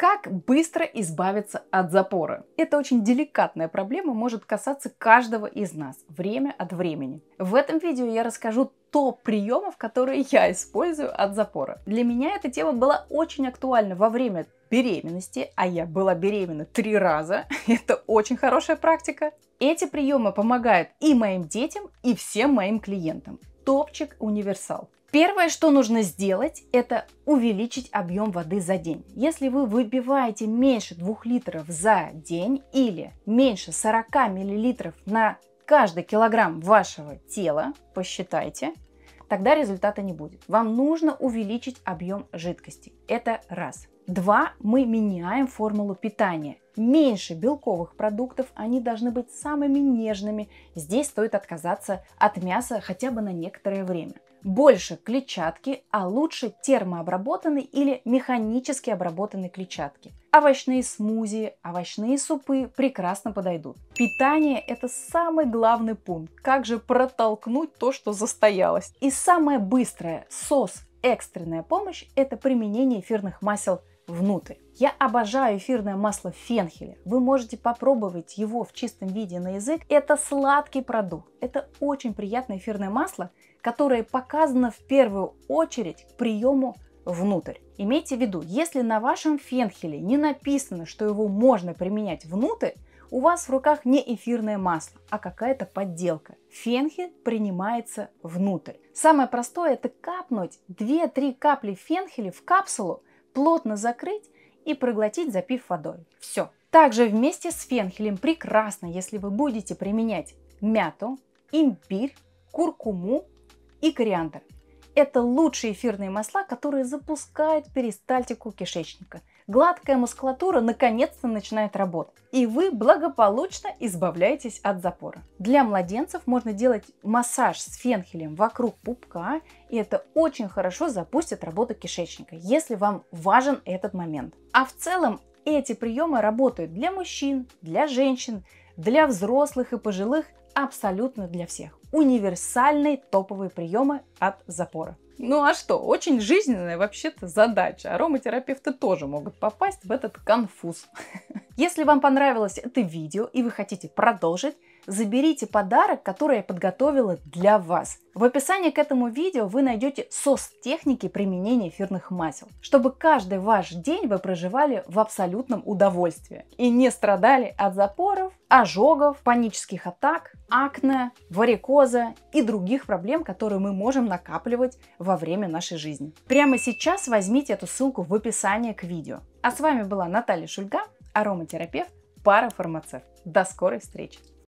Как быстро избавиться от запора? Это очень деликатная проблема может касаться каждого из нас время от времени. В этом видео я расскажу топ приемов, которые я использую от запора. Для меня эта тема была очень актуальна во время беременности, а я была беременна три раза. Это очень хорошая практика. Эти приемы помогают и моим детям, и всем моим клиентам топчик универсал. Первое, что нужно сделать, это увеличить объем воды за день. Если вы выбиваете меньше 2 литров за день или меньше 40 миллилитров на каждый килограмм вашего тела, посчитайте, тогда результата не будет. Вам нужно увеличить объем жидкости. Это раз. Два, мы меняем формулу питания. Меньше белковых продуктов, они должны быть самыми нежными. Здесь стоит отказаться от мяса хотя бы на некоторое время. Больше клетчатки, а лучше термообработанной или механически обработанной клетчатки. Овощные смузи, овощные супы прекрасно подойдут. Питание – это самый главный пункт. Как же протолкнуть то, что застоялось. И самое быстрое – сос, экстренная помощь – это применение эфирных масел – внутрь. Я обожаю эфирное масло фенхеля. Вы можете попробовать его в чистом виде на язык. Это сладкий продукт. Это очень приятное эфирное масло, которое показано в первую очередь к приему внутрь. Имейте в виду, если на вашем фенхеле не написано, что его можно применять внутрь, у вас в руках не эфирное масло, а какая-то подделка. Фенхель принимается внутрь. Самое простое это капнуть 2-3 капли фенхеля в капсулу, плотно закрыть и проглотить, запив водой. Все. Также вместе с фенхелем прекрасно, если вы будете применять мяту, имбирь, куркуму и кориандр. Это лучшие эфирные масла, которые запускают перистальтику кишечника – Гладкая мускулатура наконец-то начинает работать, и вы благополучно избавляетесь от запора. Для младенцев можно делать массаж с фенхелем вокруг пупка, и это очень хорошо запустит работу кишечника, если вам важен этот момент. А в целом эти приемы работают для мужчин, для женщин, для взрослых и пожилых – абсолютно для всех. Универсальные топовые приемы от запора. Ну а что, очень жизненная вообще-то задача. Ароматерапевты тоже могут попасть в этот конфуз. Если вам понравилось это видео и вы хотите продолжить, заберите подарок, который я подготовила для вас. В описании к этому видео вы найдете сос техники применения эфирных масел, чтобы каждый ваш день вы проживали в абсолютном удовольствии и не страдали от запоров, ожогов, панических атак, акне, варикоза и других проблем, которые мы можем накапливать во время нашей жизни. Прямо сейчас возьмите эту ссылку в описании к видео. А с вами была Наталья Шульга ароматерапевт, парафармацевт. До скорой встречи!